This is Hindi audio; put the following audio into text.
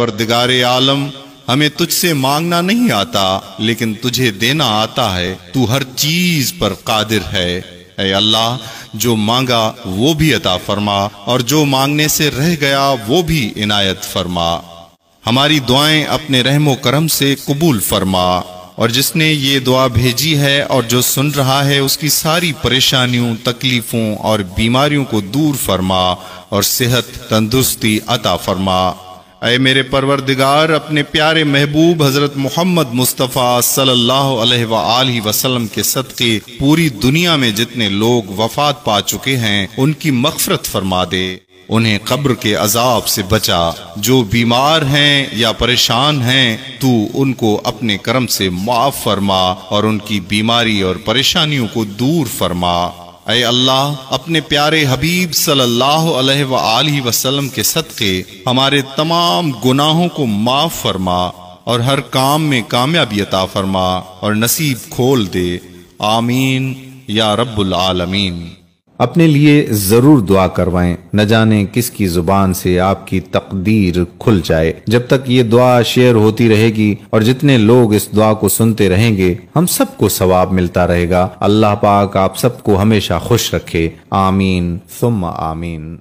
परदगारे आलम हमें तुझसे मांगना नहीं आता लेकिन तुझे देना आता है तू हर चीज पर कादिर है अल्लाह जो मांगा वो भी अता फरमा और जो मांगने से रह गया वो भी इनायत फरमा हमारी दुआएं अपने रहमो करम से कबूल फरमा और जिसने ये दुआ भेजी है और जो सुन रहा है उसकी सारी परेशानियों तकलीफ़ों और बीमारियों को दूर फरमा और सेहत तंदुरुस्ती अता फरमा अय मेरे परवरदिगार अपने प्यारे महबूब हज़रत मोहम्मद मुस्तफ़ा सल्ला वसलम के सदक़े पूरी दुनिया में जितने लोग वफात पा चुके हैं उनकी मफफरत फरमा दे उन्हें कब्र के अजाब से बचा जो बीमार हैं या परेशान हैं तू उनको अपने कर्म से माफ़ फरमा और उनकी बीमारी और परेशानियों को दूर फरमा अय अल्लाह अपने प्यारे हबीब सल्लल्लाहु अलैहि वसल्लम के सदक़े हमारे तमाम गुनाहों को माफ़ फरमा और हर काम में कामयाबी अता फरमा और नसीब खोल दे आमीन या रब्बुल आलमीन अपने लिए जरूर दुआ करवाएं न जाने किसकी जुबान से आपकी तकदीर खुल जाए जब तक ये दुआ शेयर होती रहेगी और जितने लोग इस दुआ को सुनते रहेंगे हम सबको सवाब मिलता रहेगा अल्लाह पाक आप सबको हमेशा खुश रखे आमीन सुम आमीन